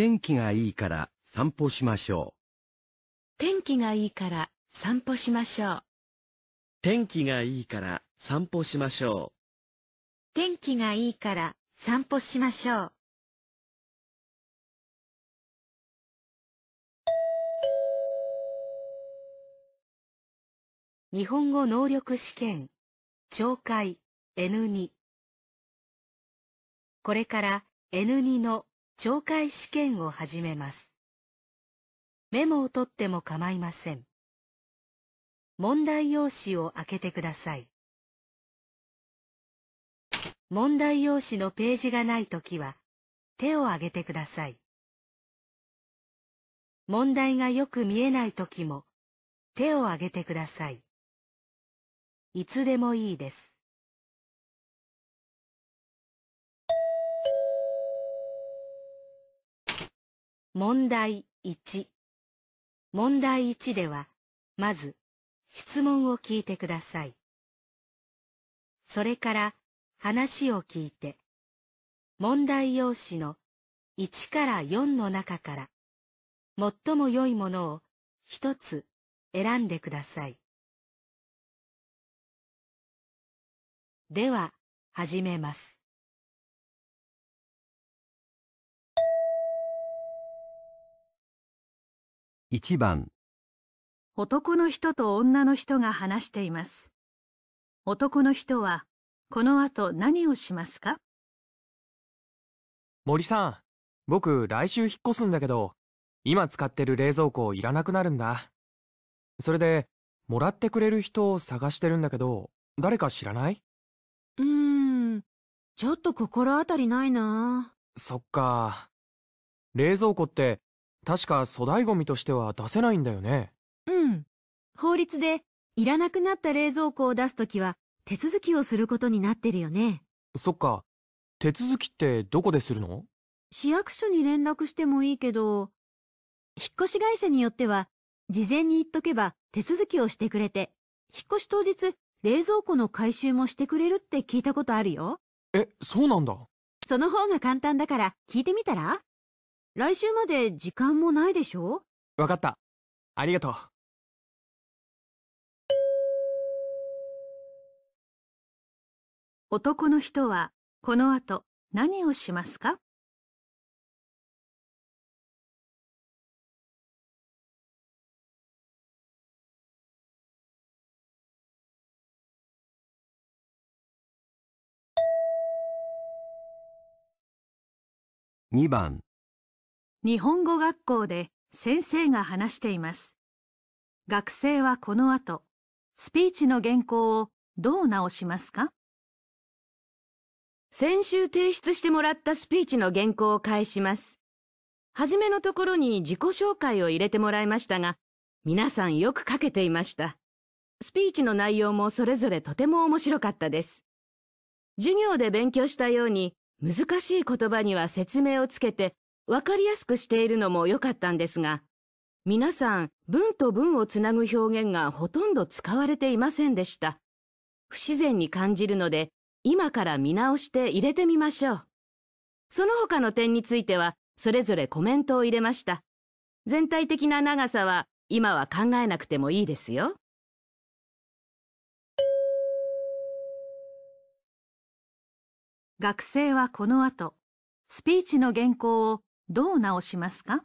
天気がいいから散歩しましょう。天気がいいから散歩しましょう。天気がいいから散歩しましょう。天気がいいから散歩しましょう。日本語能力試験、懲戒 N2。これから N2 の懲戒試験を始めます。メモを取っても構いません。問題用紙を開けてください。問題用紙のページがないときは、手を挙げてください。問題がよく見えないときも、手を挙げてください。いつでもいいです。問題1問題1では、まず、質問を聞いてください。それから、話を聞いて、問題用紙の1から4の中から、最も良いものを一つ選んでください。では、始めます。1番男の人と女の人が話しています。男の人はこの後何をしますか森さん、僕来週引っ越すんだけど、今使ってる冷蔵庫いらなくなるんだ。それで、もらってくれる人を探してるんだけど、誰か知らないうーん、ちょっと心当たりないな。そっか。冷蔵庫って確か粗大ゴミとしては出せないんだよね。うん。法律で、いらなくなった冷蔵庫を出すときは、手続きをすることになってるよね。そっか。手続きってどこでするの市役所に連絡してもいいけど、引っ越し会社によっては、事前に言っとけば手続きをしてくれて、引っ越し当日、冷蔵庫の回収もしてくれるって聞いたことあるよ。え、そうなんだ。その方が簡単だから聞いてみたら来週まで時間もないでしょかった。ありがとう。男の人はこの後何をしますか2番日本語学校で先生が話しています。学生はこの後、スピーチの原稿をどう直しますか先週提出してもらったスピーチの原稿を返します。はじめのところに自己紹介を入れてもらいましたが、皆さんよく書けていました。スピーチの内容もそれぞれとても面白かったです。授業で勉強したように難しい言葉には説明をつけてわかりやすくしているのも良かったんですが、皆さん文と文をつなぐ表現がほとんど使われていませんでした。不自然に感じるので、今から見直して入れてみましょう。その他の点については、それぞれコメントを入れました。全体的な長さは、今は考えなくてもいいですよ。学生はこの後、スピーチの原稿をどう直しますか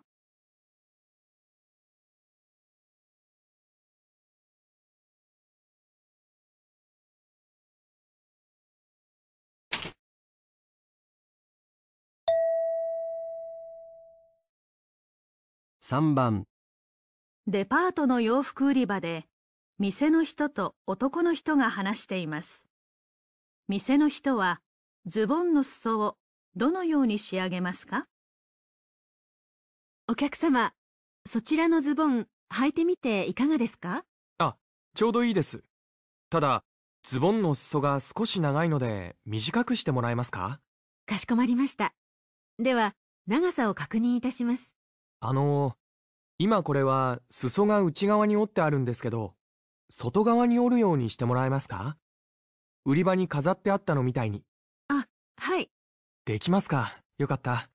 3番デパートの洋服売り場で店の人と男の人が話しています店の人はズボンの裾をどのように仕上げますかお客様、そちらのズボン、履いてみていかがですかあ、ちょうどいいです。ただ、ズボンの裾が少し長いので、短くしてもらえますかかしこまりました。では、長さを確認いたします。あの、今これは、裾が内側に折ってあるんですけど、外側に折るようにしてもらえますか売り場に飾ってあったのみたいに。あ、はい。できますか。よかった。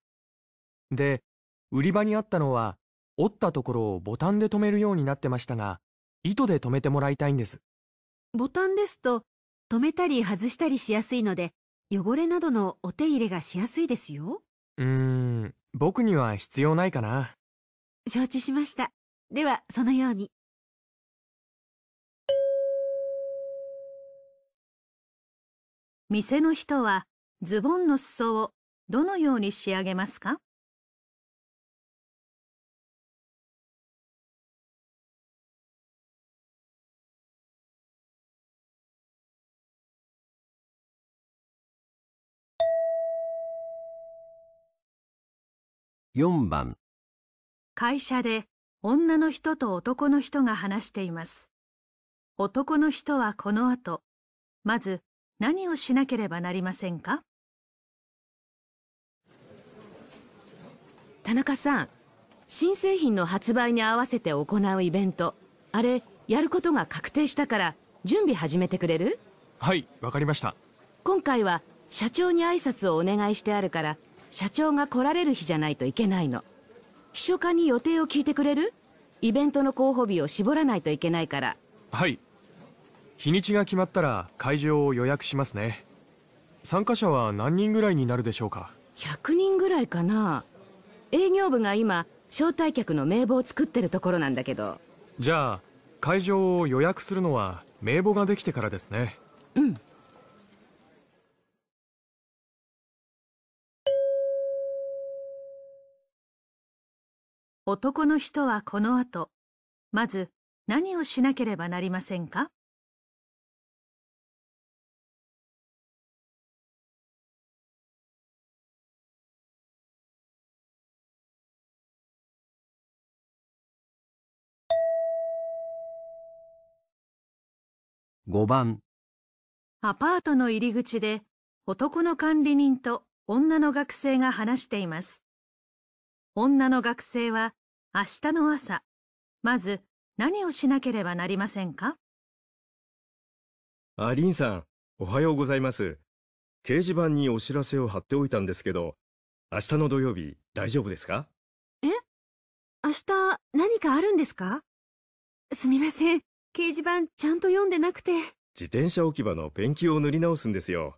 で、売り場にあったのは、折ったところをボタンで留めるようになってましたが、糸で留めてもらいたいんです。ボタンですと、留めたり外したりしやすいので、汚れなどのお手入れがしやすいですよ。うーん、僕には必要ないかな。承知しました。では、そのように。店の人はズボンの裾をどのように仕上げますか4番会社で女の人と男の人が話しています。男の人はこの後、まず何をしなければなりませんか田中さん、新製品の発売に合わせて行うイベント、あれ、やることが確定したから準備始めてくれるはい、わかりました。今回は社長に挨拶をお願いしてあるから、社長が来られる日じゃないといけないの秘書課に予定を聞いてくれるイベントの候補日を絞らないといけないからはい日にちが決まったら会場を予約しますね参加者は何人ぐらいになるでしょうか100人ぐらいかな営業部が今招待客の名簿を作ってるところなんだけどじゃあ会場を予約するのは名簿ができてからですねうん男の人はこの後、まず何をしなければなりませんか5番アパートの入り口で男の管理人と女の学生が話しています。女の学生は明日の朝、まず何をしなければなりませんかあ、リンさん、おはようございます。掲示板にお知らせを貼っておいたんですけど、明日の土曜日大丈夫ですかえ明日何かあるんですかすみません。掲示板ちゃんと読んでなくて。自転車置き場のペンキを塗り直すんですよ。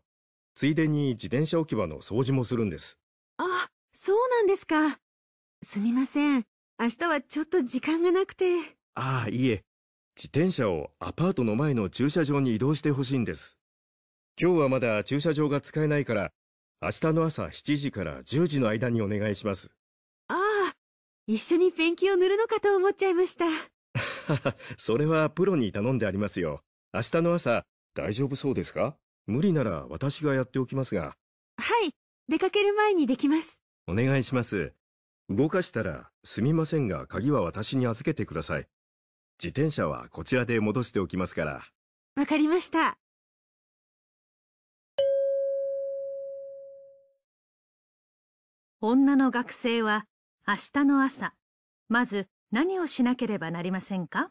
ついでに自転車置き場の掃除もするんです。あ、そうなんですか。すみません。明日はちょっと時間がなくて。ああ、いいえ。自転車をアパートの前の駐車場に移動してほしいんです。今日はまだ駐車場が使えないから、明日の朝7時から10時の間にお願いします。ああ、一緒にペンキを塗るのかと思っちゃいました。それはプロに頼んでありますよ。明日の朝、大丈夫そうですか無理なら私がやっておきますが。はい、出かける前にできます。お願いします。動かしたら、すみませんが、鍵は私に預けてください。自転車はこちらで戻しておきますから。わかりました。女の学生は、明日の朝、まず何をしなければなりませんか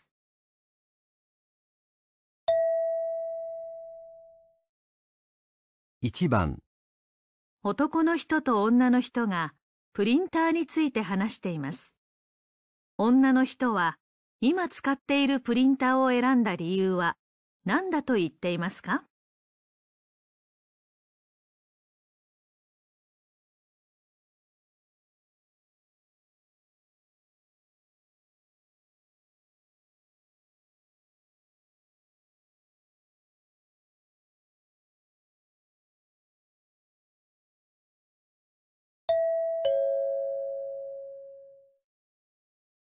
1番男の人と女の人がプリンターについて話しています。女の人は今使っているプリンターを選んだ理由は何だと言っていますか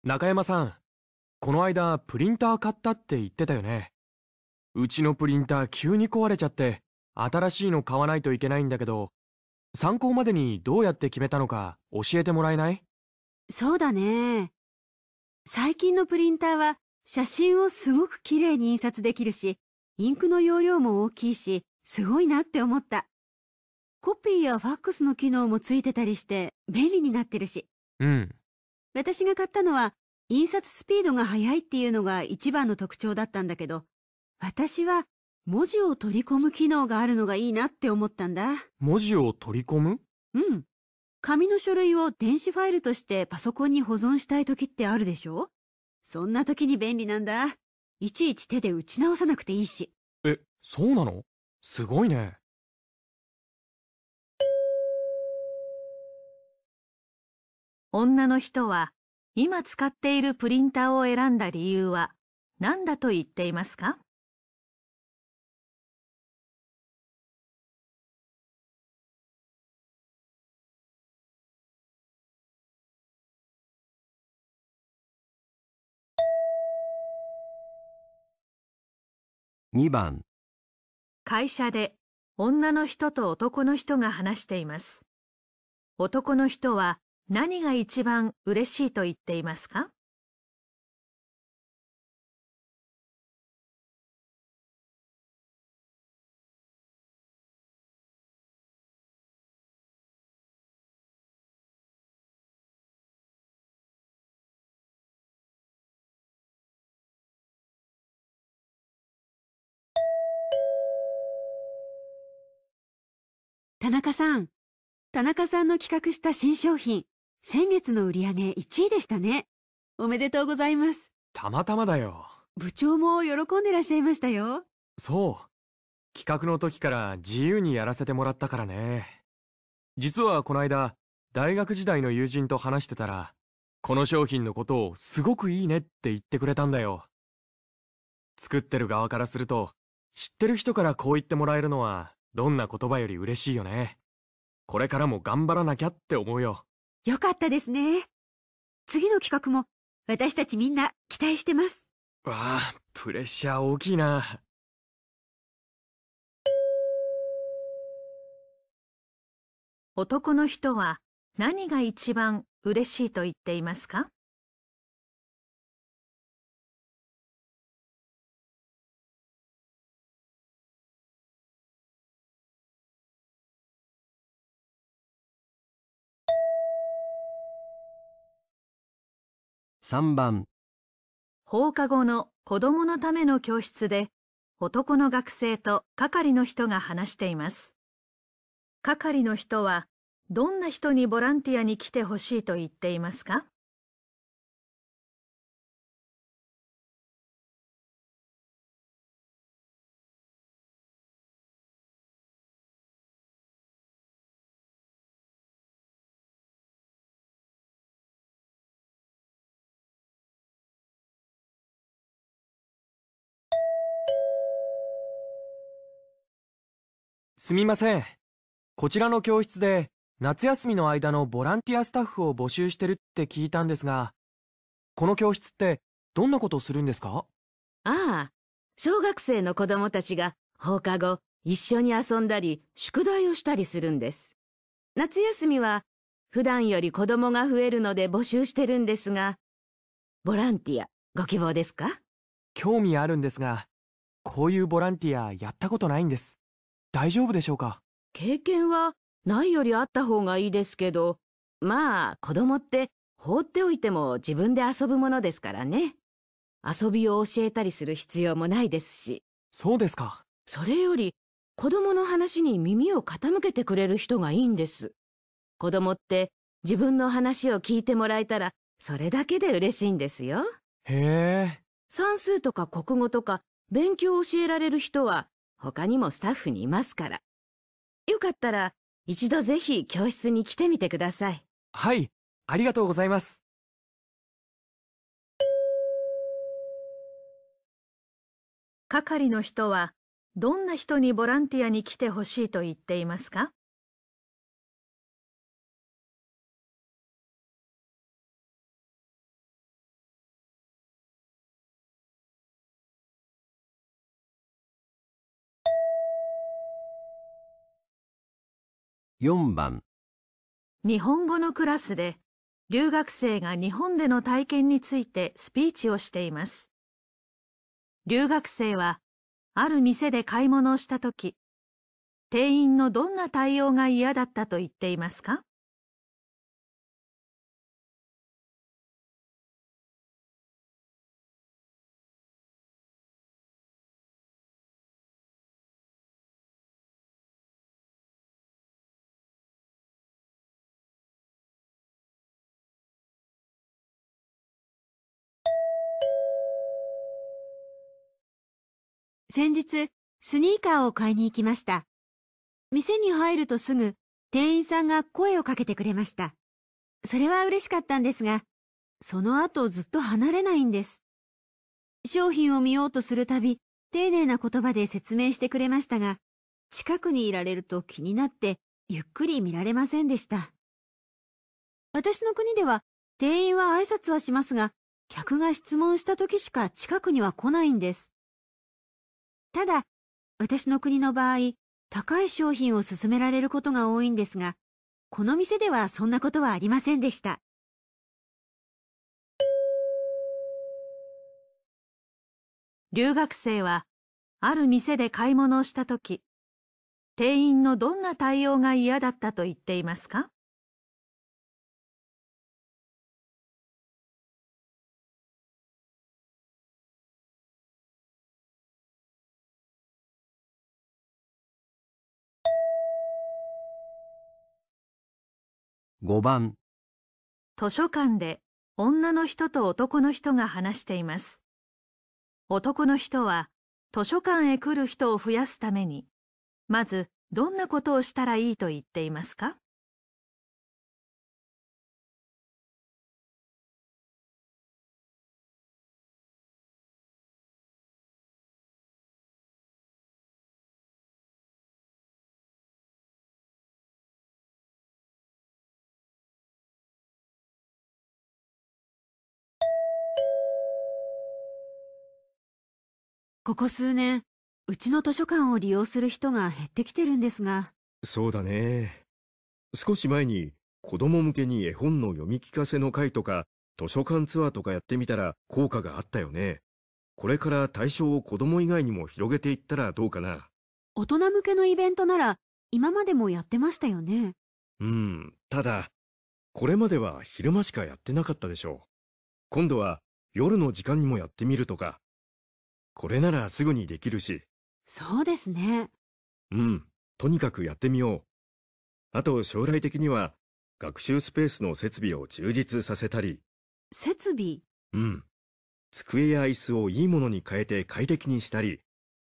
中山さん、この間プリンター買ったって言ってたよね。うちのプリンター急に壊れちゃって、新しいの買わないといけないんだけど、参考までにどうやって決めたのか教えてもらえないそうだね。最近のプリンターは写真をすごく綺麗に印刷できるし、インクの容量も大きいし、すごいなって思った。コピーやファックスの機能もついてたりして便利になってるし。うん。私が買ったのは、印刷スピードが速いっていうのが一番の特徴だったんだけど、私は文字を取り込む機能があるのがいいなって思ったんだ。文字を取り込むうん。紙の書類を電子ファイルとしてパソコンに保存したい時ってあるでしょそんな時に便利なんだ。いちいち手で打ち直さなくていいし。え、そうなのすごいね。女の人は今使っているプリンターを選んだ理由は何だと言っていますか2番会社で女の人と男の人が話しています男の人は何が一番嬉しいと言っていますか田中さん、田中さんの企画した新商品、先月の売り上げ1位でしたね。おめでとうございます。たまたまだよ。部長も喜んでらっしゃいましたよ。そう。企画の時から自由にやらせてもらったからね。実はこの間、大学時代の友人と話してたら、この商品のことをすごくいいねって言ってくれたんだよ。作ってる側からすると、知ってる人からこう言ってもらえるのは、どんな言葉より嬉しいよね。これからも頑張らなきゃって思うよ。よかったですね。次の企画も私たちみんな期待してます。わあ、プレッシャー大きいな。男の人は何が一番嬉しいと言っていますか3番放課後の子供のための教室で男の学生と係の人が話しています係の人はどんな人にボランティアに来てほしいと言っていますかすみません。こちらの教室で夏休みの間のボランティアスタッフを募集してるって聞いたんですが、この教室ってどんなことするんですかああ、小学生の子供たちが放課後一緒に遊んだり宿題をしたりするんです。夏休みは普段より子供が増えるので募集してるんですが、ボランティアご希望ですか興味あるんですが、こういうボランティアやったことないんです。大丈夫でしょうか経験はないよりあった方がいいですけど、まあ子供って放っておいても自分で遊ぶものですからね。遊びを教えたりする必要もないですし。そうですか。それより子供の話に耳を傾けてくれる人がいいんです。子供って自分の話を聞いてもらえたらそれだけで嬉しいんですよ。へえ。算数とか国語とか勉強を教えられる人は他にもスタッフにいますから。よかったら、一度ぜひ教室に来てみてください。はい、ありがとうございます。係の人は、どんな人にボランティアに来てほしいと言っていますか4番日本語のクラスで留学生が日本での体験についてスピーチをしています。留学生はある店で買い物をした時、店員のどんな対応が嫌だったと言っていますか先日、スニーカーを買いに行きました。店に入るとすぐ、店員さんが声をかけてくれました。それは嬉しかったんですが、その後ずっと離れないんです。商品を見ようとするたび、丁寧な言葉で説明してくれましたが、近くにいられると気になって、ゆっくり見られませんでした。私の国では、店員は挨拶はしますが、客が質問した時しか近くには来ないんです。ただ、私の国の場合、高い商品を勧められることが多いんですが、この店ではそんなことはありませんでした。留学生は、ある店で買い物をしたとき、店員のどんな対応が嫌だったと言っていますか5番図書館で女の人と男の人が話しています男の人は図書館へ来る人を増やすためにまずどんなことをしたらいいと言っていますかここ数年、うちの図書館を利用する人が減ってきてるんですが。そうだね。少し前に子供向けに絵本の読み聞かせの会とか、図書館ツアーとかやってみたら効果があったよね。これから対象を子供以外にも広げていったらどうかな。大人向けのイベントなら今までもやってましたよね。うん、ただ、これまでは昼間しかやってなかったでしょう。今度は夜の時間にもやってみるとか、これならすぐにできるし。そうですね。うん、とにかくやってみよう。あと将来的には、学習スペースの設備を充実させたり。設備うん。机や椅子をいいものに変えて快適にしたり、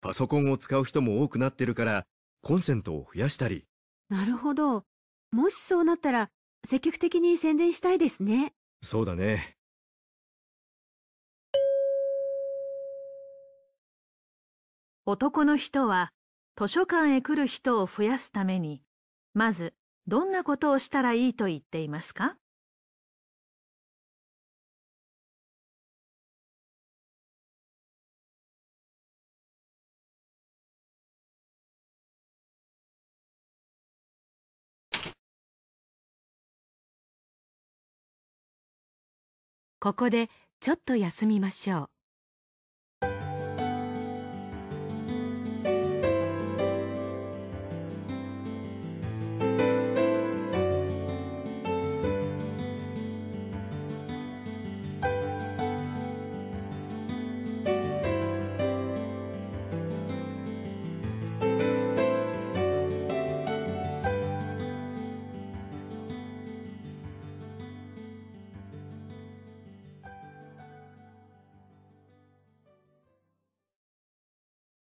パソコンを使う人も多くなってるから、コンセントを増やしたり。なるほど。もしそうなったら、積極的に宣伝したいですね。そうだね。男の人は図書館へ来る人を増やすために、まずどんなことをしたらいいと言っていますかここでちょっと休みましょう。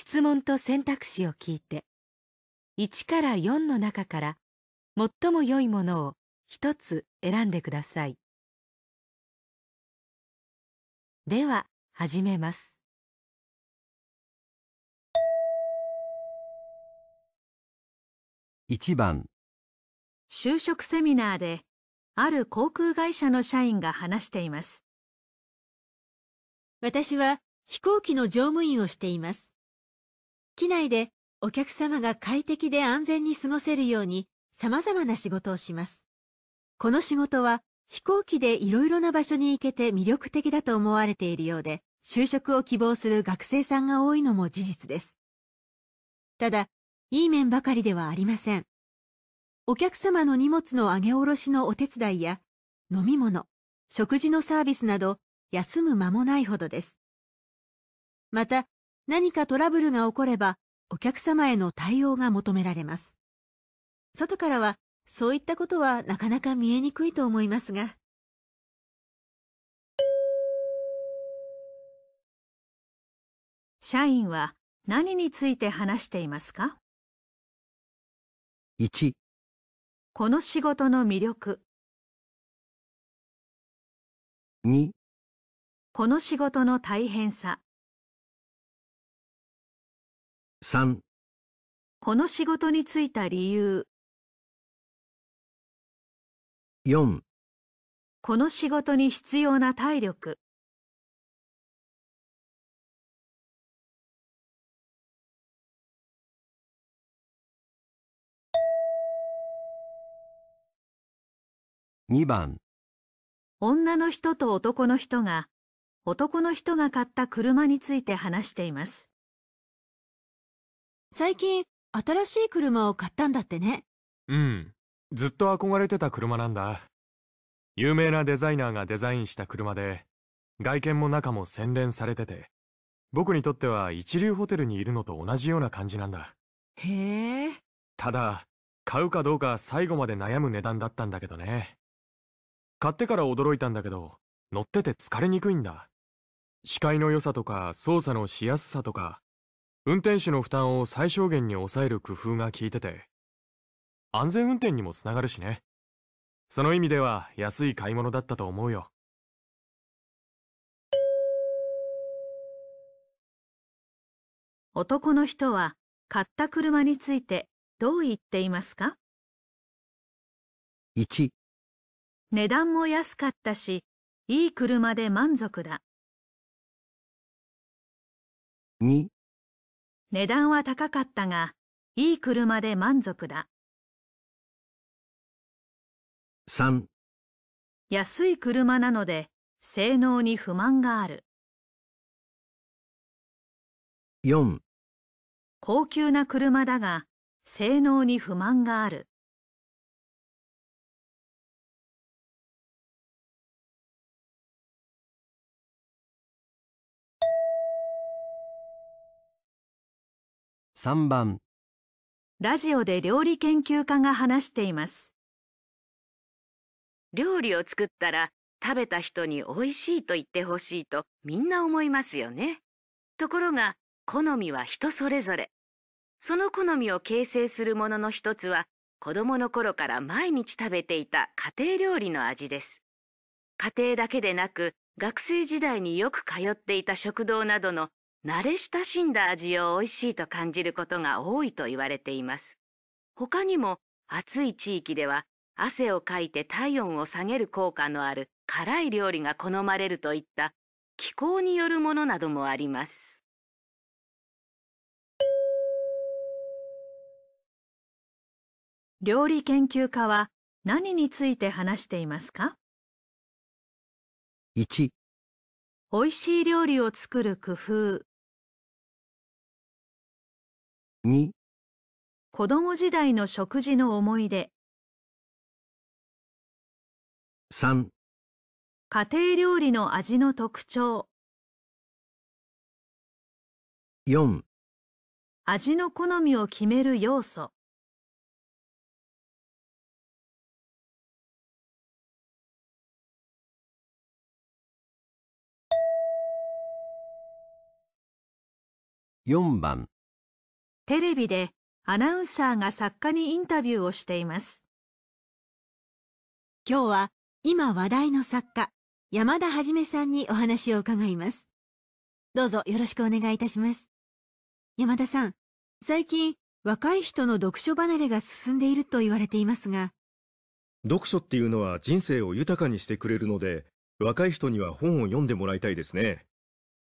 質問と選択肢を聞いて1から4の中から最も良いものを1つ選んでくださいでは始めます1番就職セミナーである航空会社の社員が話しています私は飛行機の乗務員をしています機内でお客様が快適で安全に過ごせるように様々な仕事をします。この仕事は飛行機でいろいろな場所に行けて魅力的だと思われているようで、就職を希望する学生さんが多いのも事実です。ただ、いい面ばかりではありません。お客様の荷物の上げ下ろしのお手伝いや、飲み物、食事のサービスなど、休む間もないほどです。また、何かトラブルが起こればお客様への対応が求められます。外からはそういったことはなかなか見えにくいと思いますが。社員は何について話していますか ?1 この仕事の魅力2この仕事の大変さ3この仕事に就いた理由4この仕事に必要な体力2番女の人と男の人が男の人が買った車について話しています。最近、新しい車を買ったんだってね。うん。ずっと憧れてた車なんだ。有名なデザイナーがデザインした車で、外見も中も洗練されてて、僕にとっては一流ホテルにいるのと同じような感じなんだ。へえ。ただ、買うかどうか最後まで悩む値段だったんだけどね。買ってから驚いたんだけど、乗ってて疲れにくいんだ。視界の良さとか操作のしやすさとか、運転手の負担を最小限に抑える工夫が効いてて、安全運転にもつながるしね。その意味では安い買い物だったと思うよ。男の人は買った車についてどう言っていますか ?1 値段も安かったし、いい車で満足だ。2値段は高かったが、いい車で満足だ。3安い車なので、性能に不満がある。4高級な車だが、性能に不満がある。3番ラジオで料理研究家が話しています料理を作ったら食べた人に美味しいと言ってほしいとみんな思いますよねところが好みは人それぞれその好みを形成するものの一つは子供の頃から毎日食べていた家庭料理の味です家庭だけでなく学生時代によく通っていた食堂などの慣れ親しんだ味を美味しいと感じることが多いと言われています。他にも暑い地域では汗をかいて体温を下げる効果のある辛い料理が好まれるといった気候によるものなどもあります。料理研究家は何について話していますか ?1 美味しい料理を作る工夫2子供時代の食事の思い出3家庭料理の味の特徴4味の好みを決める要素4番テレビでアナウンサーが作家にインタビューをしています。今日は今話題の作家、山田はじめさんにお話を伺います。どうぞよろしくお願いいたします。山田さん、最近若い人の読書離れが進んでいると言われていますが、読書っていうのは人生を豊かにしてくれるので、若い人には本を読んでもらいたいですね。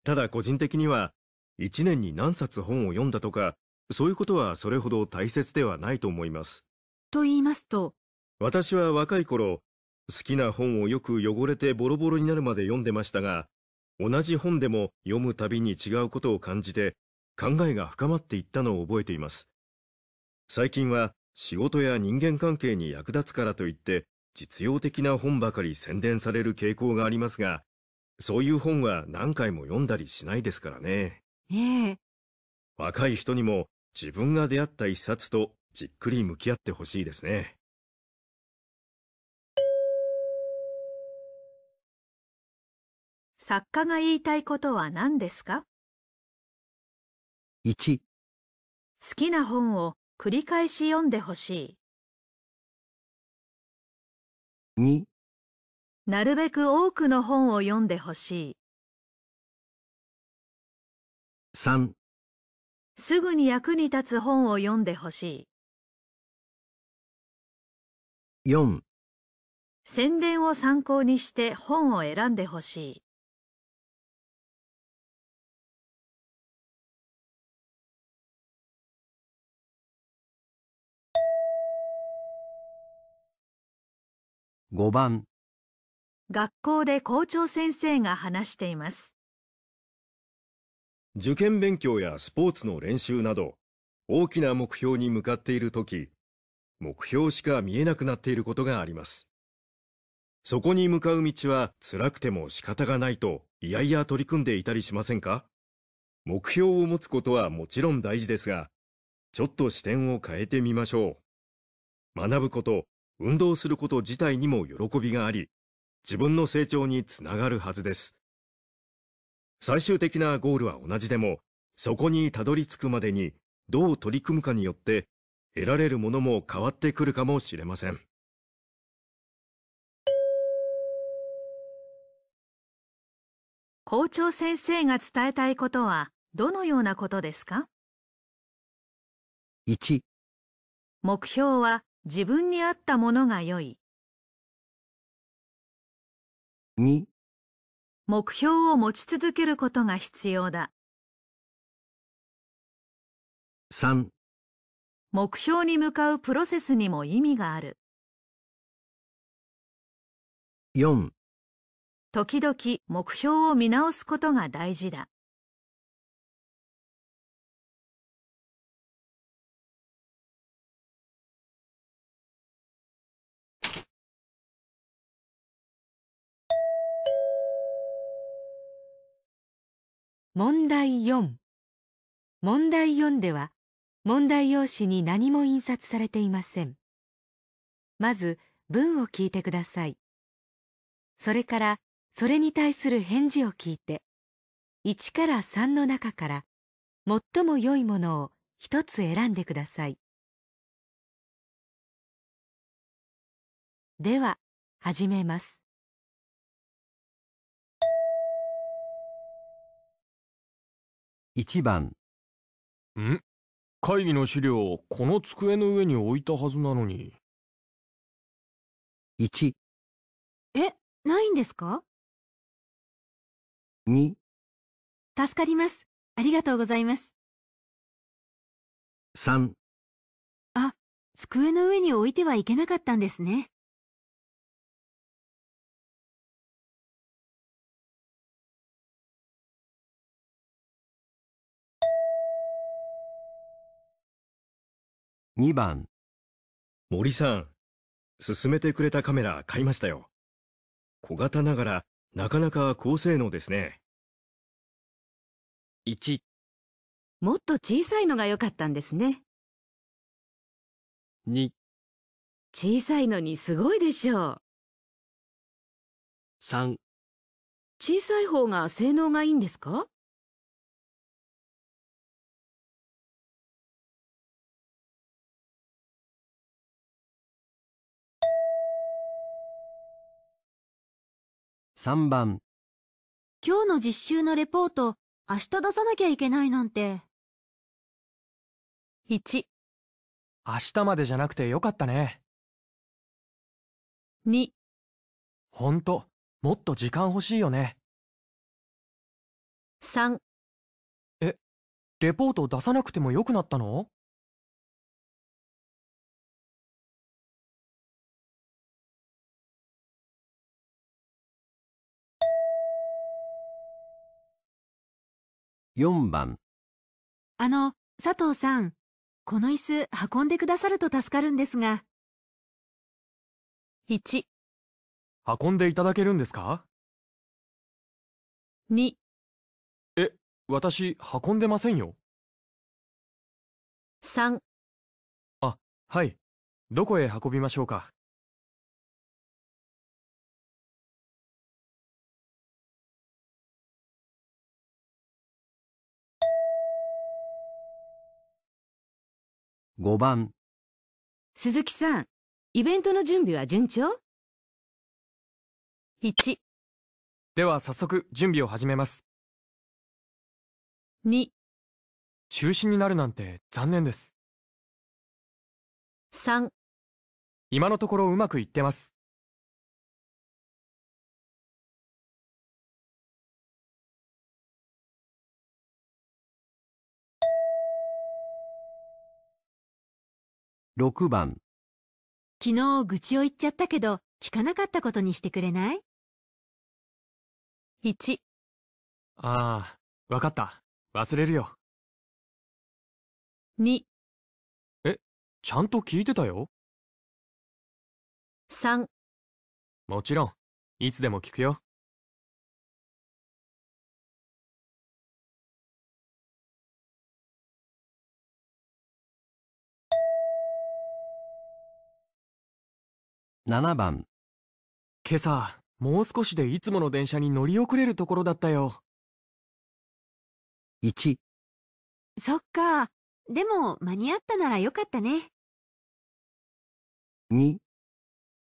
ただ個人的には、一年に何冊本を読んだとか、そういうことはそれほど大切ではないと思います。と言いますと私は若い頃、好きな本をよく汚れてボロボロになるまで読んでましたが、同じ本でも読むたびに違うことを感じて、考えが深まっていったのを覚えています。最近は仕事や人間関係に役立つからといって、実用的な本ばかり宣伝される傾向がありますが、そういう本は何回も読んだりしないですからね。ええ、若い人にも自分が出会った一冊とじっくり向き合ってほしいですね。作家が言いたいことは何ですか ?1, 好きな本を繰り返し読んでほしい。2なるべく多くの本を読んでほしい。3すぐに役に立つ本を読んでほしい。4宣伝を参考にして本を選んでほしい。5番学校で校長先生が話しています。受験勉強やスポーツの練習など、大きな目標に向かっているとき、目標しか見えなくなっていることがあります。そこに向かう道は辛くても仕方がないと、いやいや取り組んでいたりしませんか目標を持つことはもちろん大事ですが、ちょっと視点を変えてみましょう。学ぶこと、運動すること自体にも喜びがあり、自分の成長につながるはずです。最終的なゴールは同じでも、そこにたどり着くまでにどう取り組むかによって、得られるものも変わってくるかもしれません。校長先生が伝えたいことはどのようなことですか ?1 目標は自分に合ったものが良い2目標を持ち続けることが必要だ3目標に向かうプロセスにも意味がある4時々目標を見直すことが大事だ問題4問題4では問題用紙に何も印刷されていませんまず文を聞いてくださいそれからそれに対する返事を聞いて1から3の中から最も良いものを1つ選んでくださいでは始めます1番ん会議の資料この机の上に置いたはずなのに 1, 1えないんですか2助かりますありがとうございます3あ机の上に置いてはいけなかったんですね2番森さん、勧めてくれたカメラ買いましたよ。小型ながらなかなか高性能ですね。1もっと小さいのが良かったんですね。2小さいのにすごいでしょう。3小さい方が性能がいいんですか3番今日の実習のレポート明日出さなきゃいけないなんて1明日までじゃなくてよかったね2ほんともっと時間欲しいよね3えレポート出さなくてもよくなったの4番あの、佐藤さん、この椅子運んでくださると助かるんですが。1、運んでいただけるんですか2、え、私、運んでませんよ。3、あ、はい。どこへ運びましょうか5番鈴木さん、イベントの準備は順調 ?1、では早速準備を始めます。2、中止になるなんて残念です。3、今のところうまくいってます。6番昨日愚痴を言っちゃったけど聞かなかったことにしてくれない ?1 ああ、わかった。忘れるよ。2え、ちゃんと聞いてたよ。3もちろん、いつでも聞くよ。7番今朝もう少しでいつもの電車に乗り遅れるところだったよ1そっかでも間に合ったならよかったね2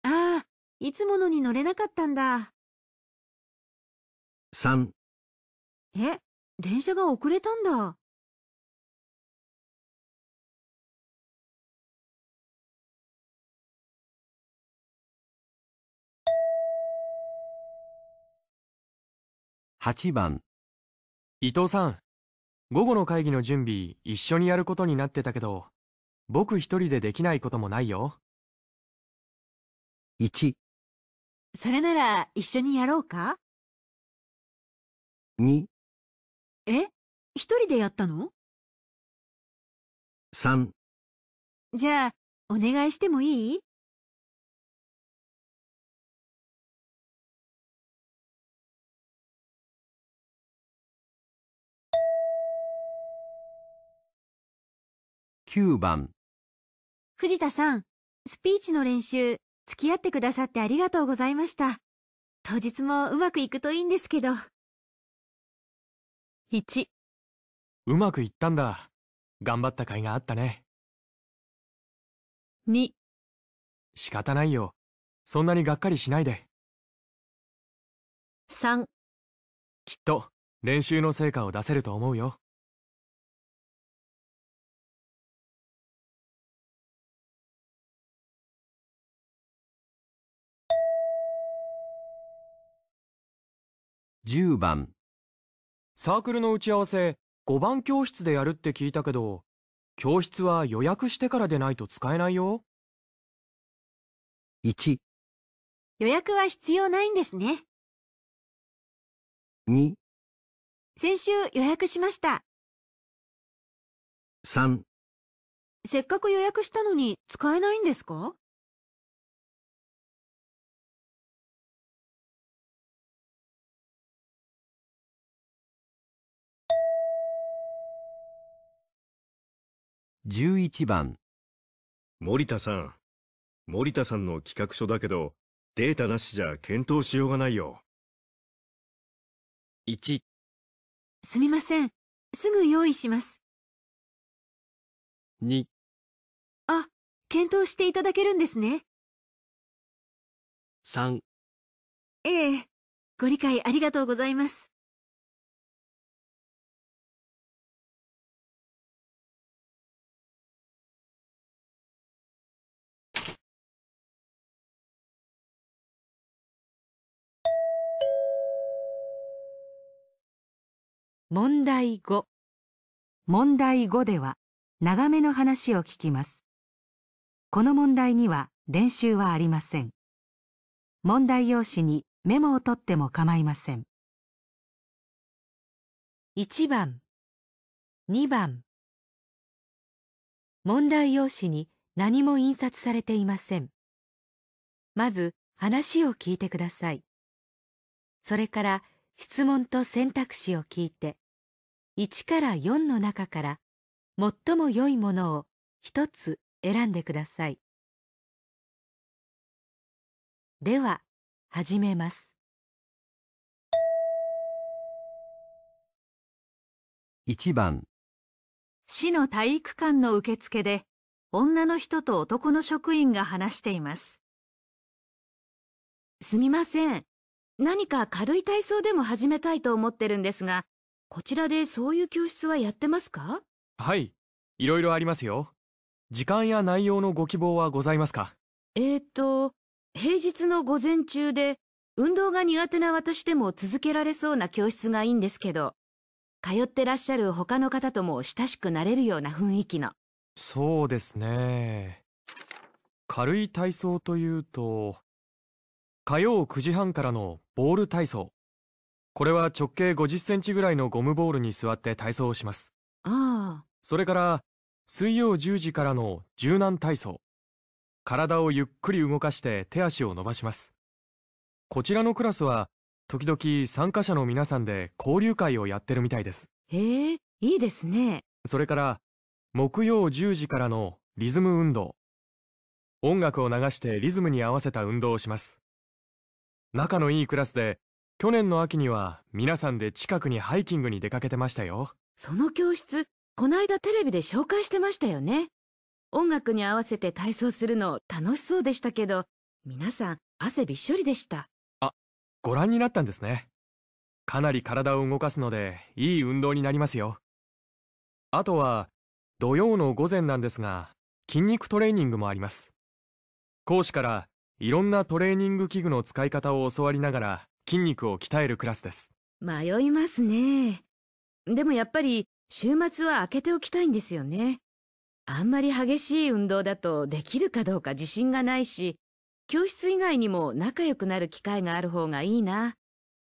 ああいつものに乗れなかったんだ3え電車が遅れたんだ8番伊藤さん午後の会議の準備一緒にやることになってたけど僕一人でできないこともないよ1それなら一緒にやろうか2え一人でやったの3じゃあお願いしてもいい9番藤田さん、スピーチの練習、付き合ってくださってありがとうございました。当日もうまくいくといいんですけど。1うまくいったんだ。頑張った甲斐があったね。2仕方ないよ。そんなにがっかりしないで。3きっと練習の成果を出せると思うよ。10番サークルの打ち合わせ5番教室でやるって聞いたけど教室は予約してからでないと使えないよ1予約は必要ないんですね2先週予約しました3せっかく予約したのに使えないんですか11番森田さん森田さんの企画書だけどデータなしじゃ検討しようがないよ1すみませんすぐ用意します2あ検討していただけるんですね3ええご理解ありがとうございます問題5問題5では長めの話を聞きますこの問題には練習はありません問題用紙にメモを取っても構いません1番2番問題用紙に何も印刷されていませんまず話を聞いてくださいそれから「質問と選択肢を聞いて1から4の中から最も良いものを1つ選んでくださいでは始めます1番市の体育館の受付で女の人と男の職員が話していますすみません何か軽い体操でも始めたいと思ってるんですが、こちらでそういう教室はやってますかはい、いろいろありますよ。時間や内容のご希望はございますかえーと、平日の午前中で、運動が苦手な私でも続けられそうな教室がいいんですけど、通ってらっしゃる他の方とも親しくなれるような雰囲気の。そうですね。軽い体操というと、火曜9時半からのボール体操。これは直径50センチぐらいのゴムボールに座って体操をします。ああ。それから、水曜10時からの柔軟体操。体をゆっくり動かして手足を伸ばします。こちらのクラスは、時々参加者の皆さんで交流会をやってるみたいです。へえ、いいですね。それから、木曜10時からのリズム運動。音楽を流してリズムに合わせた運動をします。仲のいいクラスで、去年の秋には皆さんで近くにハイキングに出かけてましたよ。その教室、こないだテレビで紹介してましたよね。音楽に合わせて体操するの楽しそうでしたけど、皆さん汗びっしょりでした。あ、ご覧になったんですね。かなり体を動かすので、いい運動になりますよ。あとは、土曜の午前なんですが、筋肉トレーニングもあります。講師から、いろんなトレーニング器具の使い方を教わりながら筋肉を鍛えるクラスです迷いますねでもやっぱり週末は開けておきたいんですよねあんまり激しい運動だとできるかどうか自信がないし教室以外にも仲良くなる機会がある方がいいな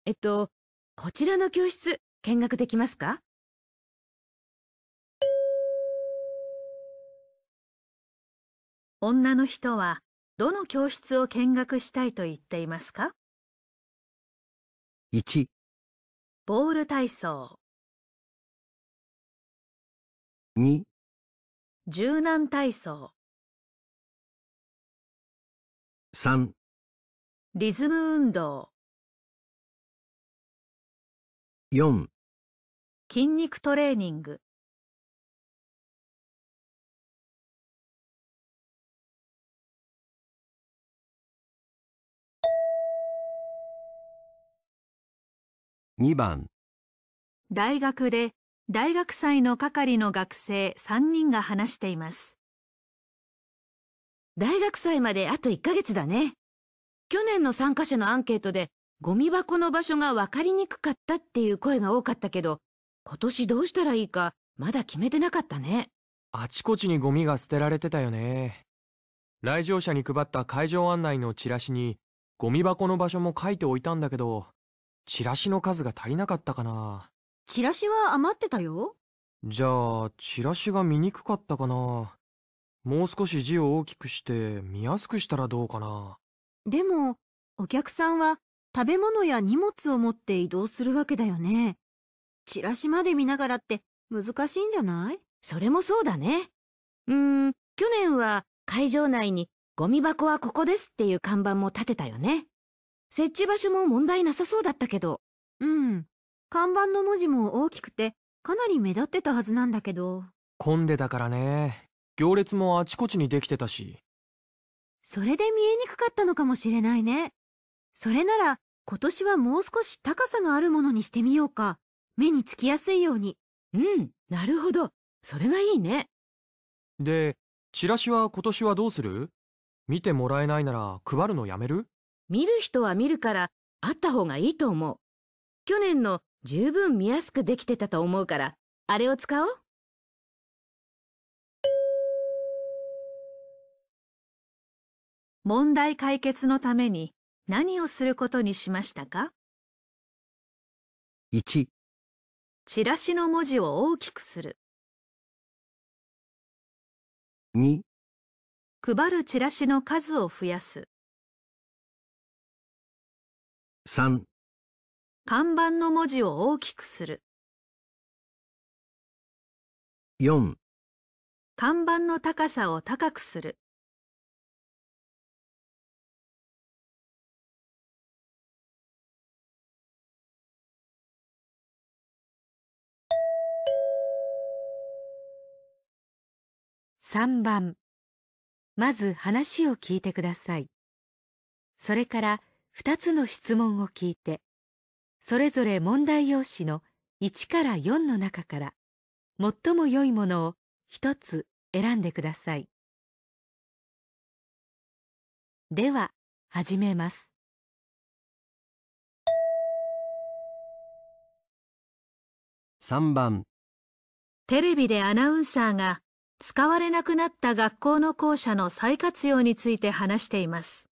えっとこちらの教室見学できますか女の人はどの教室を見学したいと言っていますか ?1、ボール体操。2、柔軟体操。3、リズム運動。4、筋肉トレーニング。2番大学で大学祭の係の学生3人が話しています。大学祭まであと1ヶ月だね。去年の参加者のアンケートでゴミ箱の場所が分かりにくかったっていう声が多かったけど、今年どうしたらいいかまだ決めてなかったね。あちこちにゴミが捨てられてたよね。来場者に配った会場案内のチラシにゴミ箱の場所も書いておいたんだけど、チラシの数が足りなかったかな。チラシは余ってたよ。じゃあ、チラシが見にくかったかな。もう少し字を大きくして見やすくしたらどうかな。でも、お客さんは食べ物や荷物を持って移動するわけだよね。チラシまで見ながらって難しいんじゃないそれもそうだね。うーん、去年は会場内にゴミ箱はここですっていう看板も立てたよね。設置場所も問題なさそうだったけど。うん。看板の文字も大きくて、かなり目立ってたはずなんだけど。混んでたからね。行列もあちこちにできてたし。それで見えにくかったのかもしれないね。それなら、今年はもう少し高さがあるものにしてみようか。目につきやすいように。うん、なるほど。それがいいね。で、チラシは今年はどうする見てもらえないなら配るのやめる見る人は見るからあった方がいいと思う。去年の十分見やすくできてたと思うから、あれを使おう。問題解決のために何をすることにしましたか ?1 チラシの文字を大きくする2配るチラシの数を増やす3看板の文字を大きくする4看板の高さを高くする3番まず話を聞いてくださいそれから2つの質問を聞いてそれぞれ問題用紙の1から4の中から最も良いものを1つ選んでくださいでは始めます3番テレビでアナウンサーが使われなくなった学校の校舎の再活用について話しています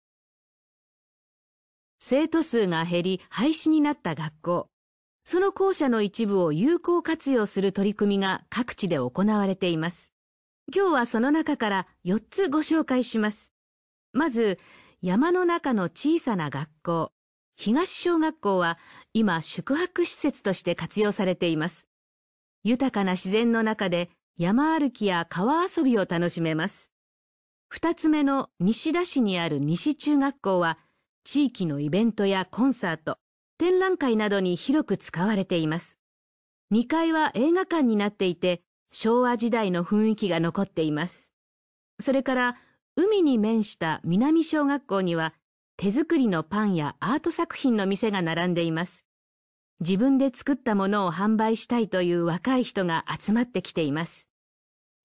生徒数が減り廃止になった学校、その校舎の一部を有効活用する取り組みが各地で行われています。今日はその中から4つご紹介します。まず、山の中の小さな学校、東小学校は今宿泊施設として活用されています。豊かな自然の中で山歩きや川遊びを楽しめます。二つ目の西田市にある西中学校は地域のイベントやコンサート、展覧会などに広く使われています。2階は映画館になっていて、昭和時代の雰囲気が残っています。それから、海に面した南小学校には、手作りのパンやアート作品の店が並んでいます。自分で作ったものを販売したいという若い人が集まってきています。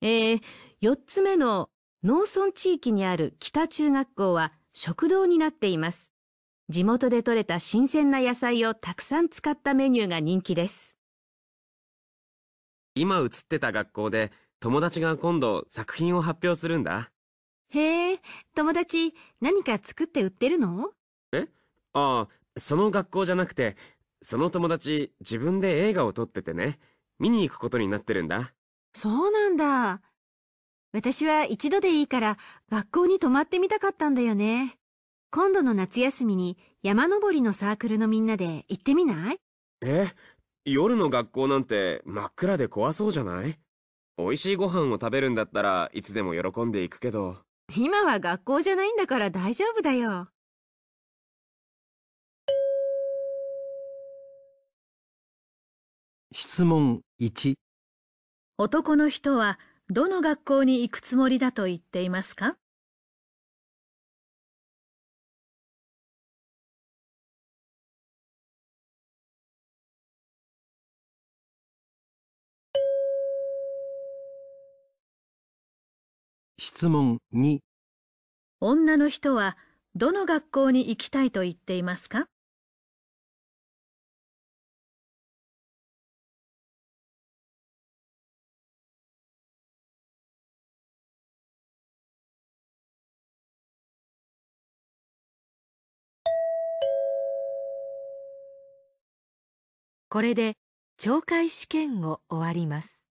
えー、4つ目の農村地域にある北中学校は、食堂になっています。地元で採れた新鮮な野菜をたくさん使ったメニューが人気です。今映ってた学校で友達が今度作品を発表するんだ。へえ、友達何か作って売ってるのえああ、その学校じゃなくて、その友達自分で映画を撮っててね、見に行くことになってるんだ。そうなんだ。私は一度でいいから学校に泊まってみたかったんだよね。今度の夏休みに山登りのサークルのみんなで行ってみないえ夜の学校なんて真っ暗で怖そうじゃない美味しいご飯を食べるんだったらいつでも喜んでいくけど。今は学校じゃないんだから大丈夫だよ。質問1男の人はどの学校に行くつもりだと言っていますか質問2女の人はどの学校に行きたいと言っていますかこれで懲戒試験を終わります